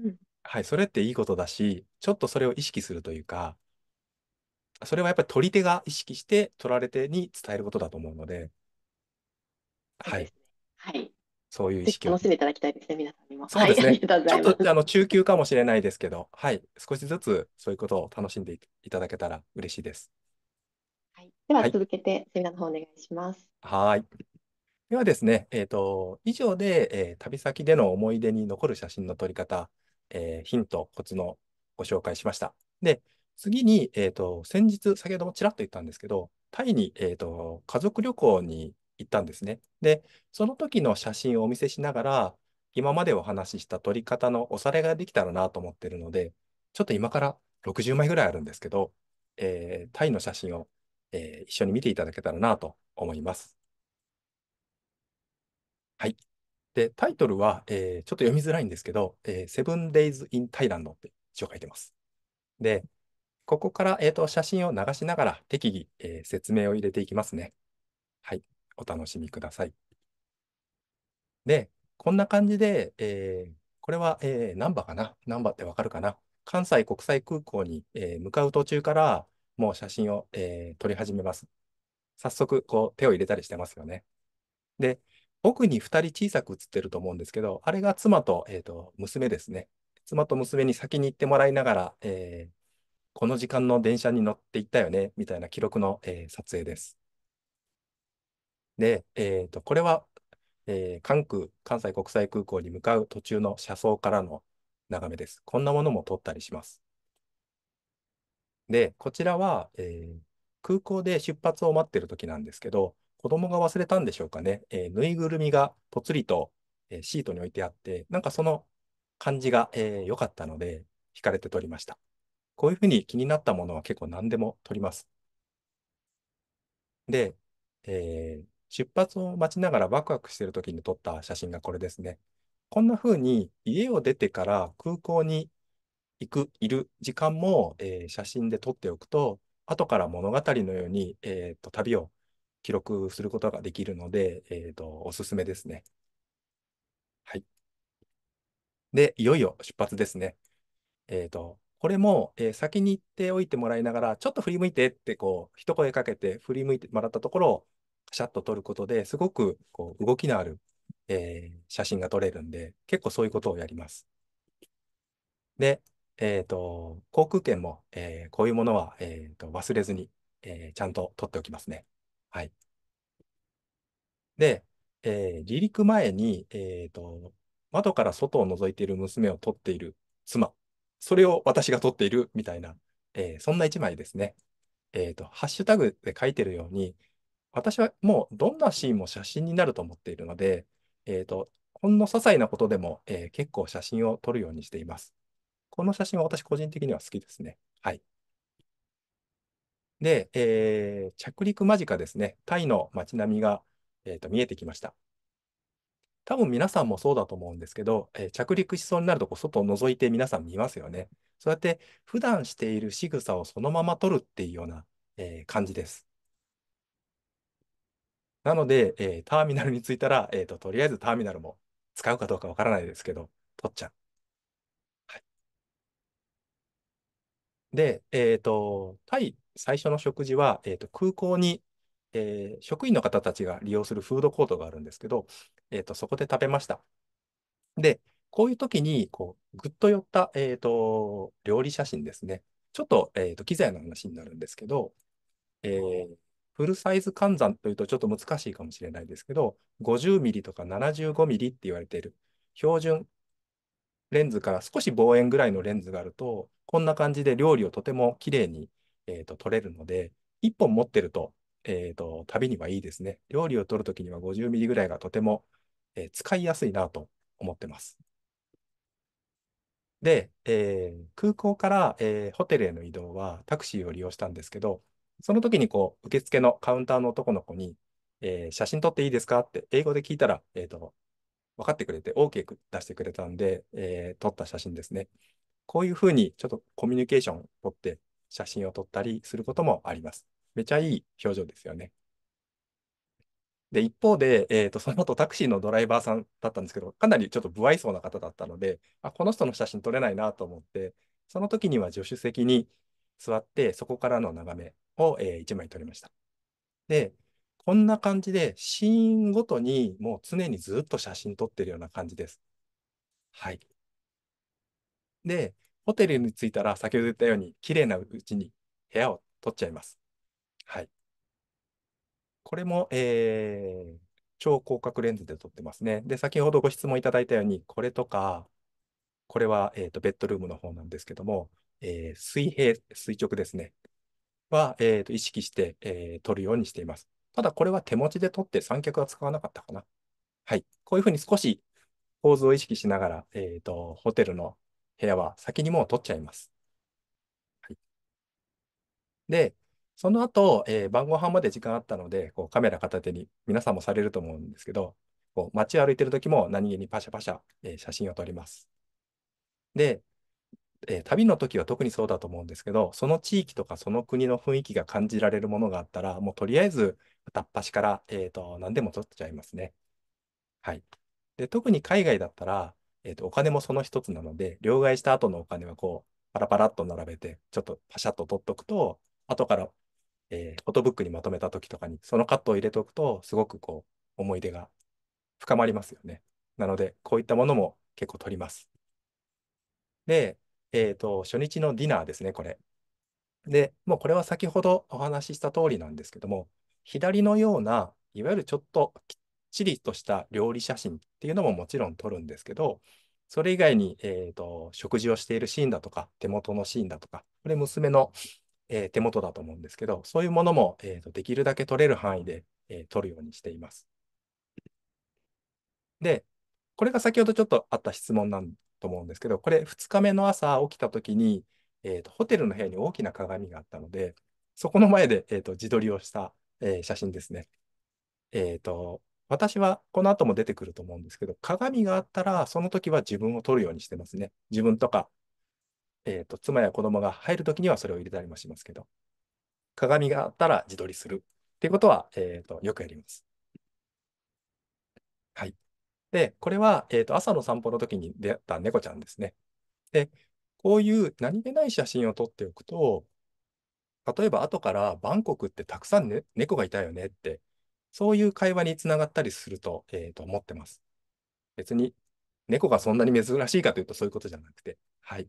うんはい、それっていいことだし、ちょっとそれを意識するというか、それはやっぱり取り手が意識して取られてに伝えることだと思うので、はい。はい。そういう意識を。楽しんでいただきたいですね、皆さんにも。そうですね。はい、ちょっとあの中級かもしれないですけど、はい。少しずつそういうことを楽しんでいただけたら嬉しいです。はい。では続けて、はい、セミナーの方お願いします。はい。ではですね、えっ、ー、と、以上で、えー、旅先での思い出に残る写真の撮り方、えー、ヒント、コツのご紹介しました。で、次に、えっ、ー、と、先日、先ほどもちらっと言ったんですけど、タイに、えっ、ー、と、家族旅行に行ったんですね。で、その時の写真をお見せしながら、今までお話しした撮り方のおされができたらなと思ってるので、ちょっと今から60枚ぐらいあるんですけど、えー、タイの写真を、えー、一緒に見ていただけたらなと思います。はい。で、タイトルは、えー、ちょっと読みづらいんですけど、えー、s Days in Thailand って一応書いてます。で、ここから、えーと、写真を流しながら適宜、えー、説明を入れていきますね。はい、お楽しみください。で、こんな感じで、えー、これは、えー、難波かな難波ってわかるかな関西国際空港に、えー、向かう途中から、もう写真を、えー、撮り始めます。早速、こう、手を入れたりしてますよね。で、奥に2人小さく写ってると思うんですけど、あれが妻と,、えーと、と娘ですね。妻と娘に先に行ってもらいながら、えー、この時間の電車に乗っていったよね、みたいな記録の、えー、撮影です。で、えーと、これは、えー、関空、関西国際空港に向かう途中の車窓からの眺めです。こんなものも撮ったりします。で、こちらは、えー、空港で出発を待ってる時なんですけど、子供が忘れたんでしょうかね、えー、ぬいぐるみがぽつりと、えー、シートに置いてあって、なんかその感じが良、えー、かったので、惹かれて撮りました。こういうふうに気になったものは結構何でも取ります。で、えー、出発を待ちながらワクワクしている時に撮った写真がこれですね。こんなふうに家を出てから空港に行く、いる時間も、えー、写真で撮っておくと、後から物語のように、えーと、旅を記録することができるので、えーと、とおすすめですね。はい。で、いよいよ出発ですね。えっ、ー、と、これも、えー、先に行っておいてもらいながら、ちょっと振り向いてってこう、一声かけて振り向いてもらったところを、シャッと撮ることですごくこう動きのある、えー、写真が撮れるんで、結構そういうことをやります。で、えっ、ー、と、航空券も、えー、こういうものは、えーと、忘れずに、えー、ちゃんと取っておきますね。はい。で、えー、離陸前に、えっ、ー、と、窓から外を覗いている娘を撮っている妻それを私が撮っているみたいな、えー、そんな一枚ですね。えっ、ー、と、ハッシュタグで書いてるように、私はもうどんなシーンも写真になると思っているので、えっ、ー、と、ほんの些細なことでも、えー、結構写真を撮るようにしています。この写真は私個人的には好きですね。はい。で、えー、着陸間近ですね。タイの街並みが、えーと、と見えてきました。多分皆さんもそうだと思うんですけど、えー、着陸しそうになるとこ外を覗いて皆さん見ますよね。そうやって普段している仕草をそのまま取るっていうような、えー、感じです。なので、えー、ターミナルに着いたら、えーと、とりあえずターミナルも使うかどうかわからないですけど、取っちゃう。はい、で、えっ、ー、と、タイ最初の食事は、えーと、と空港に、えー、職員の方たちが利用するフードコートがあるんですけど、えっ、ー、と、そこで食べました。で、こういう時に、こう、ぐっと寄った、えっ、ー、と、料理写真ですね。ちょっと、えっ、ー、と、機材の話になるんですけど、えー、フルサイズ換算というとちょっと難しいかもしれないですけど、50ミリとか75ミリって言われている標準レンズから少し望遠ぐらいのレンズがあると、こんな感じで料理をとても綺麗に、えーと、撮れるので、1本持ってると、えっ、ー、と、旅にはいいですね。料理を撮るときには50ミリぐらいがとてもえ使いやすいなと思ってます。で、えー、空港から、えー、ホテルへの移動はタクシーを利用したんですけど、その時にこう受付のカウンターの男の子に、えー、写真撮っていいですかって英語で聞いたら、えーと、と分かってくれて OK 出してくれたんで、えー、撮った写真ですね。こういうふうにちょっとコミュニケーションを取って写真を撮ったりすることもあります。めちゃいい表情ですよね。で、一方で、えーと、その後タクシーのドライバーさんだったんですけど、かなりちょっと不愛想な方だったので、あこの人の写真撮れないなと思って、その時には助手席に座って、そこからの眺めを、えー、1枚撮りました。で、こんな感じで、シーンごとにもう常にずっと写真撮ってるような感じです。はい。で、ホテルに着いたら、先ほど言ったように、綺麗なうちに部屋を取っちゃいます。はい。これも、えー、超広角レンズで撮ってますね。で、先ほどご質問いただいたように、これとか、これは、えーと、ベッドルームの方なんですけども、えー、水平、垂直ですね。は、えーと、意識して、えー、撮るようにしています。ただ、これは手持ちで撮って三脚は使わなかったかな。はい。こういうふうに少し構図を意識しながら、えっ、ー、と、ホテルの部屋は先にもう撮っちゃいます。はい、で、その後、えー、晩ご飯まで時間あったので、こうカメラ片手に、皆さんもされると思うんですけど、こう街歩いてる時も何気にパシャパシャ、えー、写真を撮ります。で、えー、旅の時は特にそうだと思うんですけど、その地域とかその国の雰囲気が感じられるものがあったら、もうとりあえず片っ端から、えーと、何でも撮っちゃいますね。はい。で、特に海外だったら、えーと、お金もその一つなので、両替した後のお金はこう、パラパラっと並べて、ちょっとパシャッと取っとくと、後からえー、フォトブックにまとめた時とかに、そのカットを入れておくと、すごくこう、思い出が深まりますよね。なので、こういったものも結構撮ります。で、えっ、ー、と、初日のディナーですね、これ。で、もうこれは先ほどお話しした通りなんですけども、左のような、いわゆるちょっときっちりとした料理写真っていうのももちろん撮るんですけど、それ以外に、えーと食事をしているシーンだとか、手元のシーンだとか、これ娘の、えー、手元だと思うんですけど、そういうものも、えーと、できるだけ取れる範囲で、えー、取るようにしています。で、これが先ほどちょっとあった質問なんと思うんですけど、これ2日目の朝起きた時に、えーと、ホテルの部屋に大きな鏡があったので、そこの前で、えーと、自撮りをした、えー、写真ですね。えっ、と、私はこの後も出てくると思うんですけど、鏡があったら、その時は自分を撮るようにしてますね。自分とかえーと、妻や子供が入るときにはそれを入れたりもしますけど、鏡があったら自撮りするっていうことは、えーと、よくやります。はい。で、これは、えーと、朝の散歩の時に出会った猫ちゃんですね。で、こういう何気ない写真を撮っておくと、例えば後からバンコクってたくさん、ね、猫がいたよねって、そういう会話につながったりすると,、えー、と思ってます。別に猫がそんなに珍しいかというとそういうことじゃなくて。はい。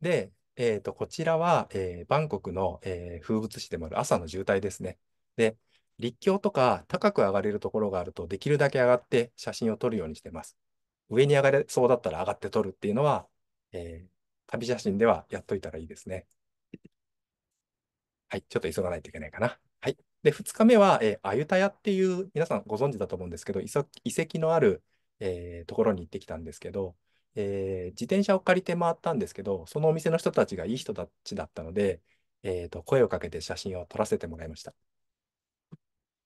で、えー、とこちらは、えー、バンコクの、えー、風物詩でもある朝の渋滞ですね。で、立橋とか高く上がれるところがあると、できるだけ上がって写真を撮るようにしてます。上に上がれそうだったら上がって撮るっていうのは、えー、旅写真ではやっといたらいいですね。はい、ちょっと急がないといけないかな。はい。で、2日目は、えー、アユタヤっていう、皆さんご存知だと思うんですけど、遺跡のある、えー、ところに行ってきたんですけど、えー、自転車を借りて回ったんですけど、そのお店の人たちがいい人たちだったので、えーと、声をかけて写真を撮らせてもらいました。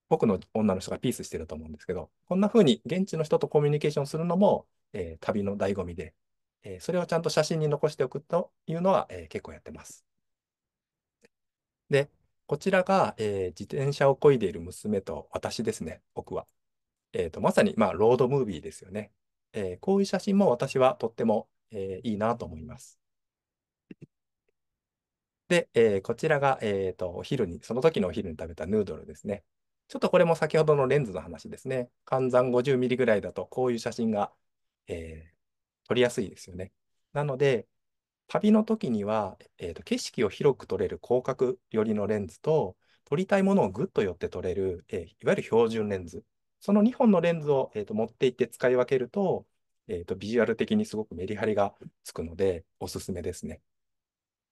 僕の女の人がピースしてると思うんですけど、こんな風に現地の人とコミュニケーションするのも、えー、旅の醍醐味で、えー、それをちゃんと写真に残しておくというのは、えー、結構やってます。で、こちらが、え自転車をこいでいる娘と私ですね、僕は。えーとまさに、まあ、ロードムービーですよね。えー、こういう写真も私はとっても、えー、いいなと思います。で、えー、こちらが、えーと、お昼に、その時のお昼に食べたヌードルですね。ちょっとこれも先ほどのレンズの話ですね。換算50ミリぐらいだと、こういう写真が、えー、撮りやすいですよね。なので、旅の時には、えーと、と景色を広く撮れる広角寄りのレンズと、撮りたいものをぐっと寄って撮れる、えー、いわゆる標準レンズ。その2本のレンズを、えーと、持っていって使い分けると、えーと、ビジュアル的にすごくメリハリがつくので、おすすめですね。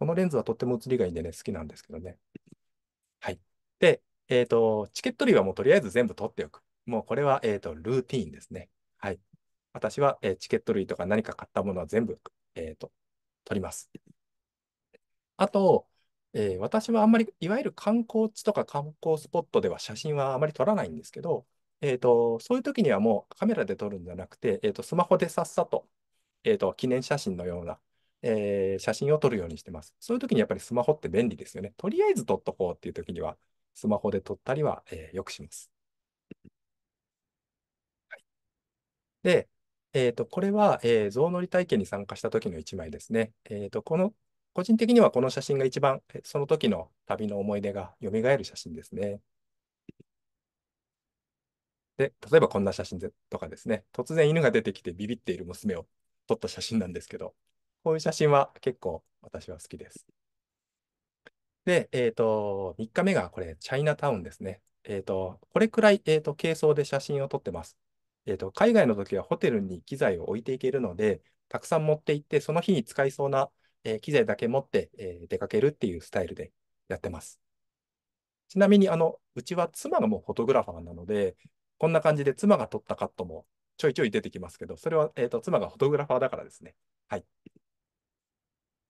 このレンズはとっても写りがいいんでね、好きなんですけどね。はい。で、えっ、ー、と、チケット類はもうとりあえず全部取っておく。もうこれは、えっ、ー、と、ルーティーンですね。はい。私は、えー、チケット類とか何か買ったものは全部、えっ、と、取ります。あと、え私はあんまり、いわゆる観光地とか観光スポットでは写真はあまり撮らないんですけど、えっと、そういう時にはもうカメラで撮るんじゃなくて、えっと、スマホでさっさと、えっと、記念写真のような、えー、写真を撮るようにしてます。そういう時にやっぱりスマホって便利ですよね。とりあえず撮っとこうっていう時には、スマホで撮ったりは、えー、よくします。はい、で、えっと、これは、えー、象乗り体験に参加した時の一枚ですね。えっと、この、個人的にはこの写真が一番、その時の旅の思い出が蘇る写真ですね。で、例えばこんな写真とかですね、突然犬が出てきてビビっている娘を撮った写真なんですけど、こういう写真は結構私は好きです。で、えっ、ー、と、3日目がこれ、チャイナタウンですね。えっ、ー、と、これくらい、えっ、ー、と、軽装で写真を撮ってます。えっ、と、海外の時はホテルに機材を置いていけるので、たくさん持って行って、その日に使いそうな、え機材だけ持って、え出かけるっていうスタイルでやってます。ちなみに、あの、うちは妻がもうフォトグラファーなので、こんな感じで妻が撮ったカットもちょいちょい出てきますけど、それは、えーと、妻がフォトグラファーだからですね。はい。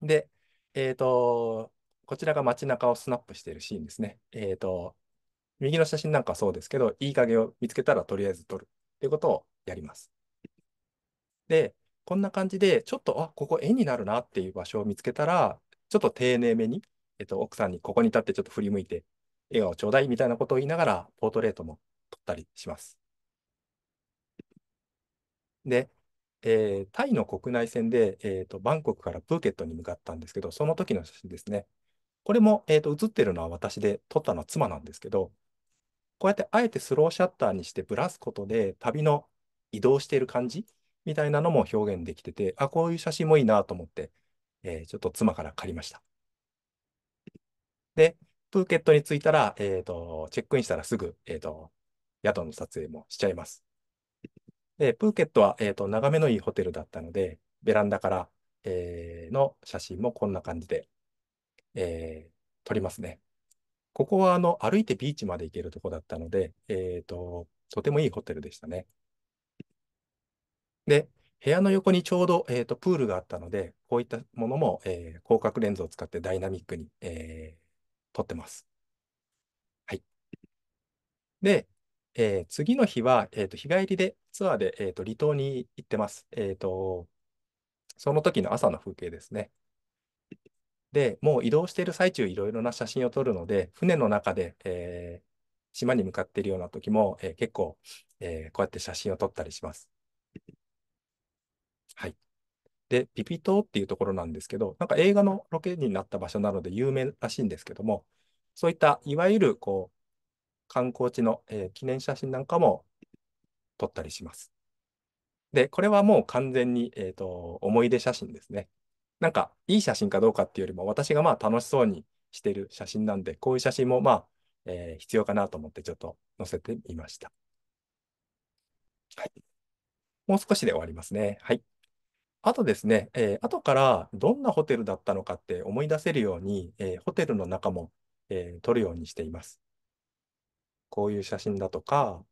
で、えっ、ー、と、こちらが街中をスナップしているシーンですね。えっ、ー、と、右の写真なんかそうですけど、いい加減を見つけたらとりあえず撮るっていうことをやります。で、こんな感じで、ちょっと、あ、ここ絵になるなっていう場所を見つけたら、ちょっと丁寧めに、えっ、ー、と、奥さんにここに立ってちょっと振り向いて、笑顔ちょうだいみたいなことを言いながら、ポートレートもったりします。で、えー、タイの国内線で、えーと、バンコクからプーケットに向かったんですけど、その時の写真ですね。これも、えーと、写ってるのは私で撮ったのは妻なんですけど、こうやってあえてスローシャッターにしてぶらすことで旅の移動している感じみたいなのも表現できてて、あ、こういう写真もいいなと思って、えー、ちょっと妻から借りました。で、プーケットに着いたら、えーと、とチェックインしたらすぐ、えーと、宿の撮影もしちゃいます。で、プーケットは、えーと、眺めのいいホテルだったので、ベランダから、えー、の写真もこんな感じで、えー、撮りますね。ここはあの歩いてビーチまで行けるとこだったので、えーと、とてもいいホテルでしたね。で、部屋の横にちょうど、えーと、とプールがあったので、こういったものも、えー、広角レンズを使ってダイナミックに、えー、撮ってます。はい。で、えー、次の日は、えーと、日帰りでツアーで、えーと、と離島に行ってます。えーと、その時の朝の風景ですね。で、もう移動している最中、いろいろな写真を撮るので、船の中で、えー、島に向かっているような時も、えー、結構、えー、こうやって写真を撮ったりします。はい。で、ピピ島っていうところなんですけど、なんか映画のロケになった場所なので有名らしいんですけども、そういったいわゆるこう観光地の、えー、記念写真なんかも撮ったりします。で、これはもう完全に、えーと、思い出写真ですね。なんかいい写真かどうかっていうよりも私がまあ楽しそうにしてる写真なんで、こういう写真もまあ、えー、必要かなと思ってちょっと載せてみました。はい。もう少しで終わりますね。はい。あとですね、えー、後からどんなホテルだったのかって思い出せるように、えー、ホテルの中も、えー、撮るようにしています。こういう写真だとか、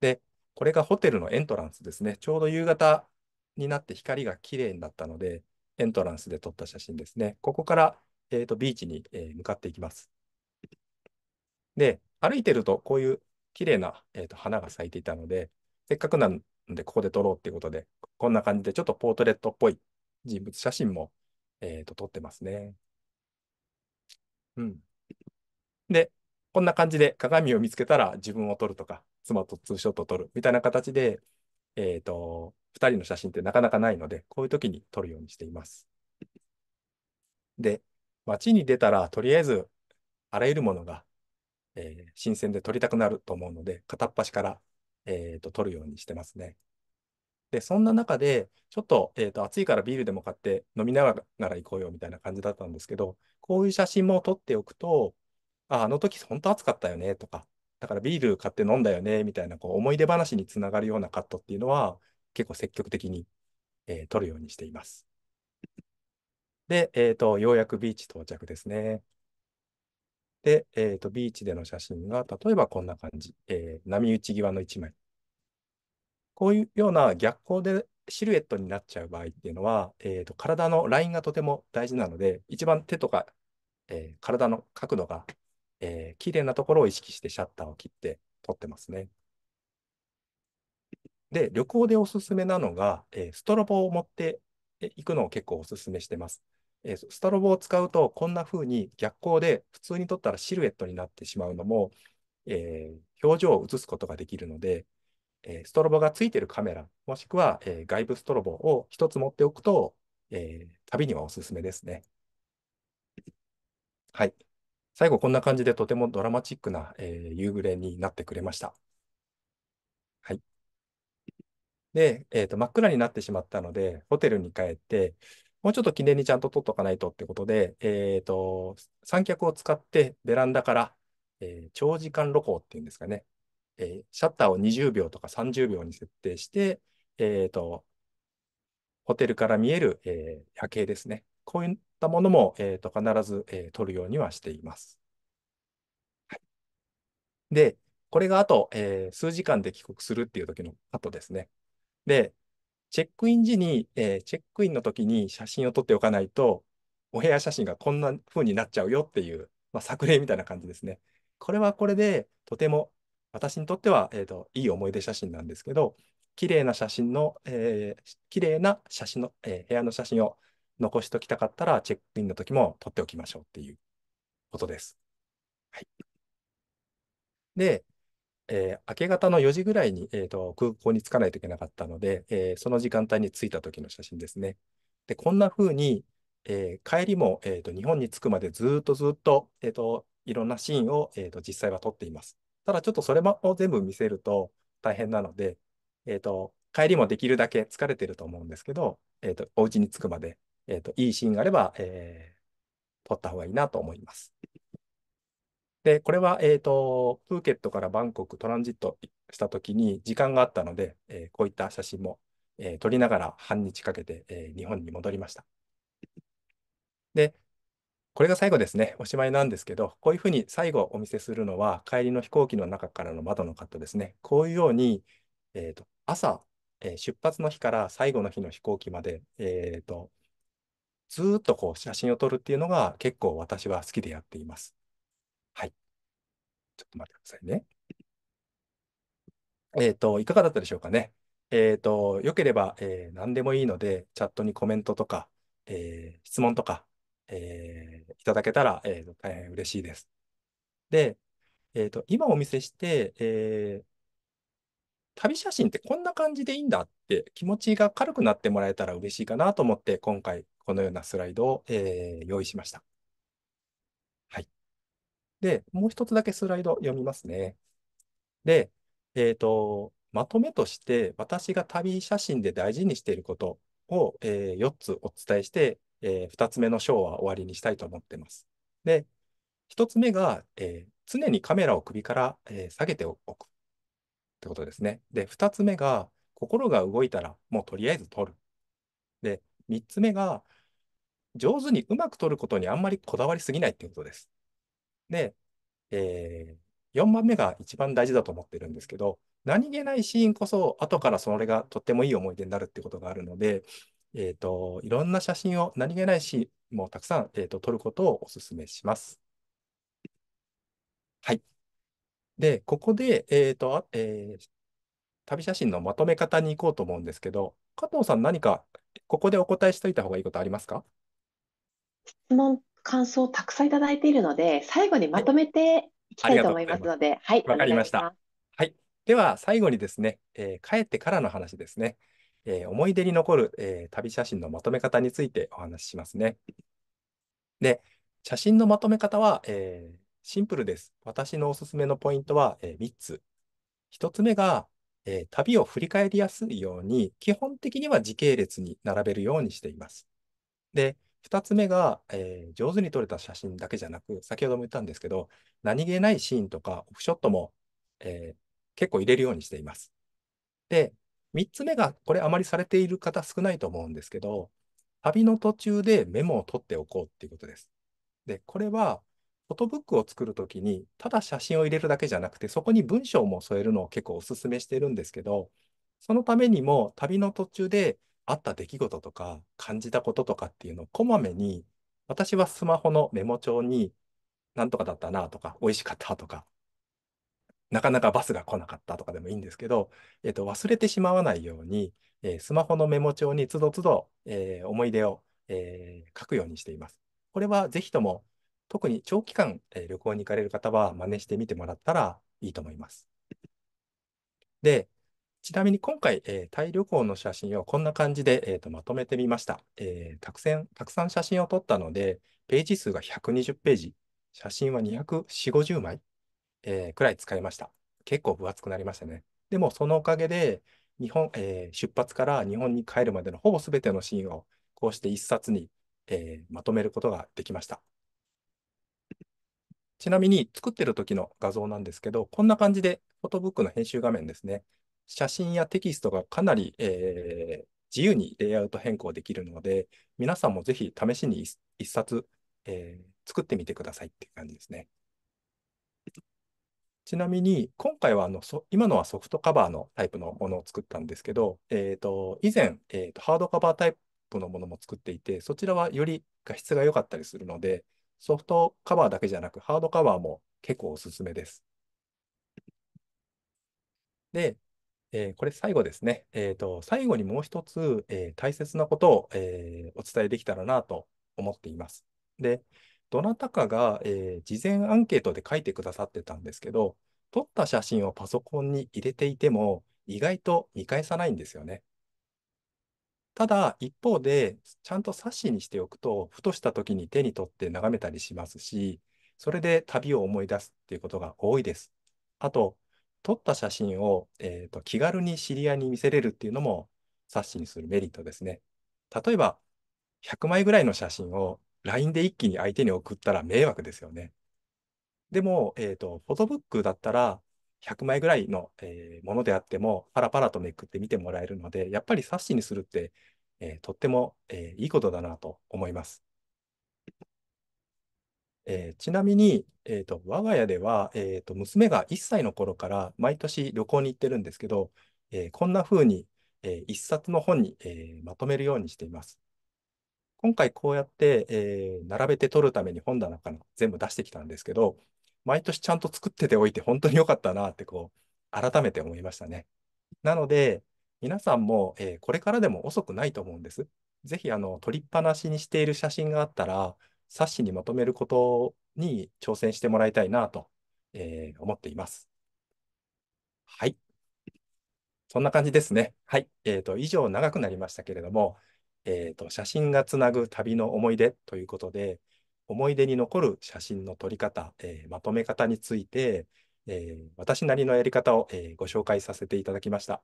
で、これがホテルのエントランスですね。ちょうど夕方になって光が綺麗になったので、エントランスで撮った写真ですね。ここから、えーと、ビーチに、えー、向かっていきます。で、歩いてるとこういう綺麗な、えーと、花が咲いていたので、せっかくなんでここで撮ろうっていうことで、こんな感じでちょっとポートレートっぽい人物写真も、えーと、と撮ってますね。うん。で、こんな感じで鏡を見つけたら自分を撮るとか、妻とツーショットを撮るみたいな形で、えっ、ー、と、2人の写真ってなかなかないので、こういう時に撮るようにしています。で、街に出たら、とりあえず、あらゆるものが、えー、新鮮で撮りたくなると思うので、片っ端から、えーと、撮るようにしてますね。で、そんな中で、ちょっと,、えーと暑いからビールでも買って飲みながら行こうよみたいな感じだったんですけど、こういう写真も撮っておくと、あ、あの時本当暑かったよねとか、だからビール買って飲んだよねみたいなこう思い出話につながるようなカットっていうのは結構積極的に、えー、撮るようにしています。で、えっ、ー、と、ようやくビーチ到着ですね。で、えっ、ー、と、ビーチでの写真が、例えばこんな感じ。えー、波打ち際の1枚。こういうような逆光でシルエットになっちゃう場合っていうのは、えーと、と体のラインがとても大事なので、一番手とか、えー、体の角度がえー、綺麗なところを意識してシャッターを切って撮ってますね。で、旅行でおすすめなのが、えー、ストロボを持っていくのを結構おすすめしてます。えー、ストロボを使うと、こんな風に逆光で普通に撮ったらシルエットになってしまうのも、えー、表情を映すことができるので、えストロボがついているカメラ、もしくは、え外部ストロボを1つ持っておくと、え旅にはおすすめですね。はい。最後こんな感じでとてもドラマチックな、えー、夕暮れになってくれました。はい。で、えーと、真っ暗になってしまったので、ホテルに帰って、もうちょっと記念にちゃんと撮っとかないとってことで、えーと、三脚を使ってベランダから、えー、長時間露光っていうんですかね、えー、シャッターを20秒とか30秒に設定して、えーと、ホテルから見える、えー、夜景ですね。こういうったものも、えー、と必ず、えー、取るようにはしています。はい、で、これがあと、えー、数時間で帰国するっていう時の後ですね。で、チェックイン時に、えー、チェックインの時に写真を撮っておかないと、お部屋写真がこんな風になっちゃうよっていう、まあ、作例みたいな感じですね。これはこれで、とても私にとっては、えーと、いい思い出写真なんですけど、綺麗な写真の、えー、綺麗な写真の、えー、部屋の写真を残しときたかったら、チェックインの時も取っておきましょうっていうことです。はい。で、えー、明け方の4時ぐらいに、えーと、空港に着かないといけなかったので、えー、その時間帯に着いた時の写真ですね。で、こんな風に、えー、帰りも、えーと、日本に着くまでずっとずっと,、えーと、いろんなシーンを、えー、と実際は撮っています。ただちょっとそれも全部見せると大変なので、えー、と帰りもできるだけ疲れてると思うんですけど、えー、とお家に着くまでえっ、ー、と、いいシーンがあれば、えー、撮った方がいいなと思います。で、これは、えっ、ー、と、プーケットからバンコクトランジットしたときに時間があったので、えー、こういった写真も、えー、撮りながら半日かけて、えー、日本に戻りました。で、これが最後ですね、おしまいなんですけど、こういうふうに最後お見せするのは、帰りの飛行機の中からの窓のカットですね。こういうように、えーと、と朝、えー、出発の日から最後の日の飛行機まで、えーと、ずっとこう写真を撮るっていうのが結構私は好きでやっています。はい。ちょっと待ってくださいね。えっ、ー、と、いかがだったでしょうかね。えっ、ー、と、よければ、えー、何でもいいので、チャットにコメントとか、えー、質問とか、えー、いただけたら、えー、大変嬉しいです。で、えっ、と、今お見せして、え旅写真ってこんな感じでいいんだって気持ちが軽くなってもらえたら嬉しいかなと思って今回このようなスライドを、えー、用意しました。はい。で、もう一つだけスライド読みますね。で、えっ、ー、と、まとめとして、私が旅写真で大事にしていることを、えー、4つお伝えして、えー、2つ目の章は終わりにしたいと思ってます。で、1つ目が、えー、常にカメラを首から、えー、下げておくってことですね。で、2つ目が、心が動いたらもうとりあえず撮る。で、3つ目が、上手にうまく取ることにあんまりこだわりすぎないっていうことです。で、えー、4番目が一番大事だと思ってるんですけど、何気ないシーンこそ、後からそれがとってもいい思い出になるってことがあるので、えっ、ー、と、いろんな写真を、何気ないシーンもたくさん、えーと、と撮ることをお勧めします。はい。で、ここで、えっ、ー、と、えー、旅写真のまとめ方に行こうと思うんですけど、加藤さん何かここでお答えしといた方がいいことありますか質問、感想をたくさんいただいているので、最後にまとめていきたいと思いますので、はい、わ、はい、かりました。はい、では最後にですね、えー、帰ってからの話ですね。えー、思い出に残る、えー、旅写真のまとめ方についてお話ししますね。で、写真のまとめ方は、えー、シンプルです。私のおすすめのポイントは、えー、3つ。1つ目が、えー、旅を振り返りやすいように、基本的には時系列に並べるようにしています。で、2つ目が、えー、上手に撮れた写真だけじゃなく、先ほども言ったんですけど、何気ないシーンとかオフショットも、えー、結構入れるようにしています。で、3つ目が、これあまりされている方少ないと思うんですけど、旅の途中でメモを取っておこうっていうことです。で、これは、フォトブックを作るときに、ただ写真を入れるだけじゃなくて、そこに文章も添えるのを結構お勧めしてるんですけど、そのためにも、旅の途中であった出来事とか感じたこととかっていうのをこまめに、私はスマホのメモ帳に、なんとかだったなとか、美味しかったとか、なかなかバスが来なかったとかでもいいんですけど、えっと、忘れてしまわないように、えー、スマホのメモ帳につどつど、えー、思い出を、えー、書くようにしています。これはぜひとも、特に長期間、え旅行に行かれる方は真似してみてもらったらいいと思います。で、ちなみに今回、えー、タイ旅行の写真をこんな感じで、えーと、まとめてみました、えーたくさん。たくさん写真を撮ったので、ページ数が120ページ、写真は240、50枚、えー、くらい使いました。結構分厚くなりましたね。でもそのおかげで日本、えー、出発から日本に帰るまでのほぼすべてのシーンをこうして一冊に、えー、まとめることができました。ちなみに作ってる時の画像なんですけど、こんな感じでフォトブックの編集画面ですね。写真やテキストがかなり、えー、自由にレイアウト変更できるので、皆さんもぜひ試しに一冊、えー、作ってみてくださいっていう感じですね。ちなみに、今回はあの今のはソフトカバーのタイプのものを作ったんですけど、えーと、と以前、えーと、ハードカバータイプのものも作っていて、そちらはより画質が良かったりするので、ソフトカバーだけじゃなく、ハードカバーも結構おすすめです。で、えー、これ最後ですね。えっ、ー、と、最後にもう一つ、えー、大切なことを、えお伝えできたらなと思っています。で、どなたかが、え事前アンケートで書いてくださってたんですけど、撮った写真をパソコンに入れていても、意外と見返さないんですよね。ただ、一方で、ちゃんと冊子にしておくと、ふとした時に手に取って眺めたりしますし、それで旅を思い出すっていうことが多いです。あと、撮った写真を、えーと、気軽に知り合いに見せれるっていうのも冊子にするメリットですね。例えば、100枚ぐらいの写真を LINE で一気に相手に送ったら迷惑ですよね。でも、えっ、ー、と、フォトブックだったら、100枚ぐらいの、えー、ものであっても、パラパラとめくって見てもらえるので、やっぱり冊子にするって、えー、とっても、えー、いいことだなと思います。えー、ちなみに、えーと、我が家では、えーと、娘が1歳の頃から毎年旅行に行ってるんですけど、えーこんな風に、えー一冊の本に、えーまとめるようにしています。今回こうやって、えー並べて撮るために本棚から全部出してきたんですけど、毎年ちゃんと作ってておいて本当に良かったなってこう、改めて思いましたね。なので、皆さんも、えーこれからでも遅くないと思うんです。ぜひ、あの、撮りっぱなしにしている写真があったら、冊子にまとめることに挑戦してもらいたいなと、えー、思っています。はい。そんな感じですね。はい。えっ、ー、と、以上長くなりましたけれども、えっ、ー、と、写真がつなぐ旅の思い出ということで、思い出に残る写真の撮り方、えー、まとめ方について、えー、私なりのやり方を、えー、ご紹介させていただきました。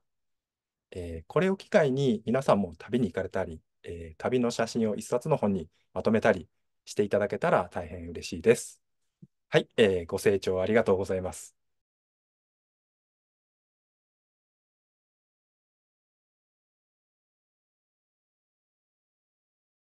えこれを機会に皆さんも旅に行かれたり、え旅の写真を一冊の本にまとめたり、していただけたら大変嬉しいです。はい、えー、ご清聴ありがとうございます。